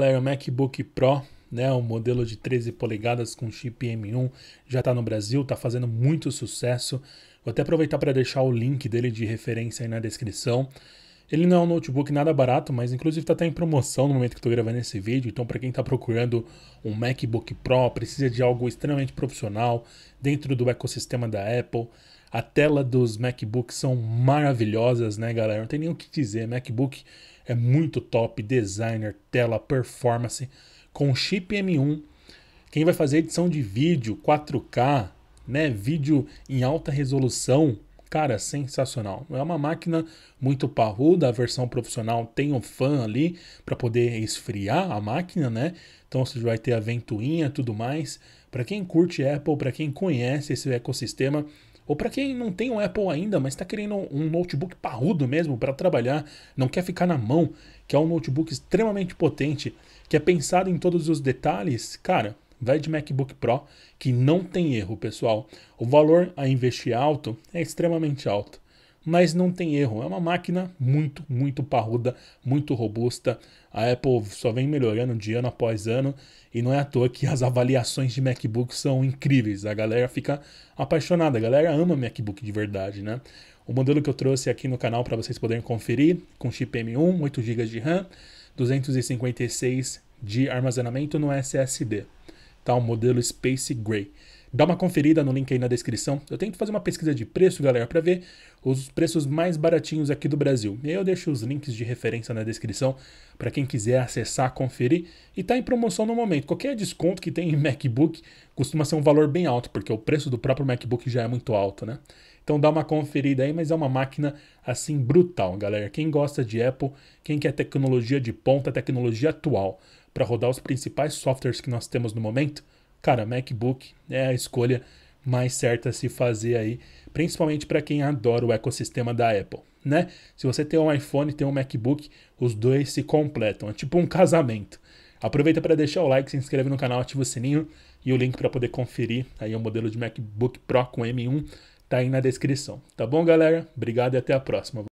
Galera, o MacBook Pro, né, o modelo de 13 polegadas com chip M1, já está no Brasil, está fazendo muito sucesso. Vou até aproveitar para deixar o link dele de referência aí na descrição. Ele não é um notebook nada barato, mas inclusive está até em promoção no momento que estou gravando esse vídeo. Então, para quem está procurando um MacBook Pro, precisa de algo extremamente profissional dentro do ecossistema da Apple, a tela dos MacBooks são maravilhosas, né, galera? Não tem nem o que dizer. MacBook é muito top, designer, tela, performance, com chip M1. Quem vai fazer edição de vídeo 4K, né, vídeo em alta resolução, cara, sensacional. É uma máquina muito parruda, a versão profissional tem um fan ali para poder esfriar a máquina, né? Então você vai ter a ventoinha, tudo mais. Para quem curte Apple, para quem conhece esse ecossistema, ou para quem não tem um Apple ainda, mas está querendo um notebook parrudo mesmo para trabalhar, não quer ficar na mão, que é um notebook extremamente potente, que é pensado em todos os detalhes, cara, vai de MacBook Pro, que não tem erro, pessoal. O valor a investir alto é extremamente alto mas não tem erro. É uma máquina muito, muito parruda, muito robusta. A Apple só vem melhorando de ano após ano e não é à toa que as avaliações de MacBook são incríveis. A galera fica apaixonada, a galera ama MacBook de verdade, né? O modelo que eu trouxe aqui no canal para vocês poderem conferir, com chip M1, 8 GB de RAM, 256 de armazenamento no SSD. Tá, o modelo Space Gray. Dá uma conferida no link aí na descrição. Eu tento fazer uma pesquisa de preço, galera, para ver os preços mais baratinhos aqui do Brasil. E aí eu deixo os links de referência na descrição para quem quiser acessar, conferir. E tá em promoção no momento. Qualquer desconto que tem em MacBook costuma ser um valor bem alto, porque o preço do próprio MacBook já é muito alto, né? Então dá uma conferida aí, mas é uma máquina assim brutal, galera. Quem gosta de Apple, quem quer tecnologia de ponta, tecnologia atual para rodar os principais softwares que nós temos no momento, cara, MacBook é a escolha mais certa a se fazer aí, principalmente para quem adora o ecossistema da Apple, né? Se você tem um iPhone e tem um MacBook, os dois se completam, é tipo um casamento. Aproveita para deixar o like, se inscreve no canal, ativa o sininho e o link para poder conferir aí o modelo de MacBook Pro com M1 tá aí na descrição. Tá bom, galera? Obrigado e até a próxima.